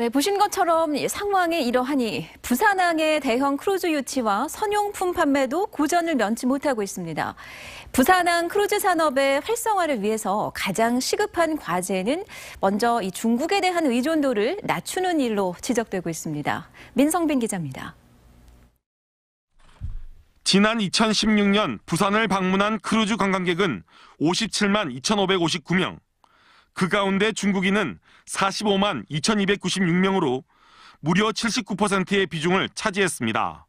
네, 보신 것처럼 상황이 이러하니 부산항의 대형 크루즈 유치와 선용품 판매도 고전을 면치 못하고 있습니다. 부산항 크루즈 산업의 활성화를 위해서 가장 시급한 과제는 먼저 이 중국에 대한 의존도를 낮추는 일로 지적되고 있습니다. 민성빈 기자입니다. 지난 2016년 부산을 방문한 크루즈 관광객은 57만 2,559명. 그 가운데 중국인은 45만 2,296명으로 무려 79%의 비중을 차지했습니다.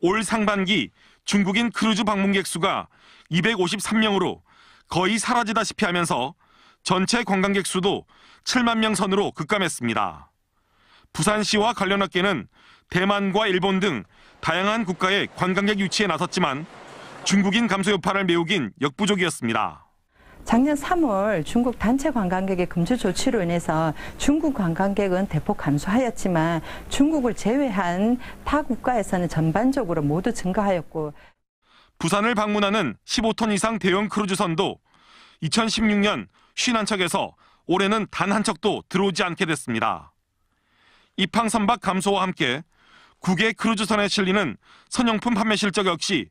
올 상반기 중국인 크루즈 방문객 수가 253명으로 거의 사라지다시피 하면서 전체 관광객 수도 7만 명 선으로 급감했습니다. 부산시와 관련 업계는 대만과 일본 등 다양한 국가의 관광객 유치에 나섰지만 중국인 감소 여파를 메우긴 역부족이었습니다. 작년 3월 중국 단체 관광객의 금주 조치로 인해서 중국 관광객은 대폭 감소하였지만 중국을 제외한 타 국가에서는 전반적으로 모두 증가하였고 부산을 방문하는 15톤 이상 대형 크루즈선도 2016년 51척에서 올해는 단 한 척도 들어오지 않게 됐습니다. 입항 선박 감소와 함께 국외 크루즈선에 실리는 선용품 판매 실적 역시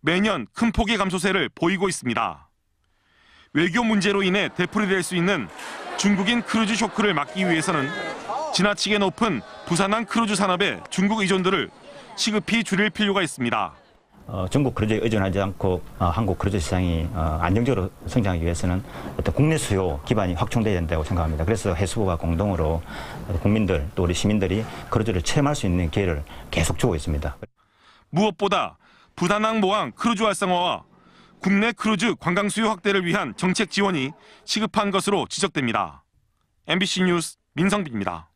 매년 큰 폭의 감소세를 보이고 있습니다. 외교 문제로 인해 되풀이될 수 있는 중국인 크루즈 쇼크를 막기 위해서는 지나치게 높은 부산항 크루즈 산업의 중국 의존도를 시급히 줄일 필요가 있습니다. 어, 중국 크루즈에 의존하지 않고 어, 한국 크루즈 시장이 어, 안정적으로 성장하기 위해서는 어떤 국내 수요 기반이 확충돼야 된다고 생각합니다. 그래서 해수부가 공동으로 국민들 또 우리 시민들이 크루즈를 체험할 수 있는 기회를 계속 주고 있습니다. 무엇보다 부산항 모항 크루즈 활성화와 국내 크루즈 관광 수요 확대를 위한 정책 지원이 시급한 것으로 지적됩니다. MBC 뉴스 민성빈입니다.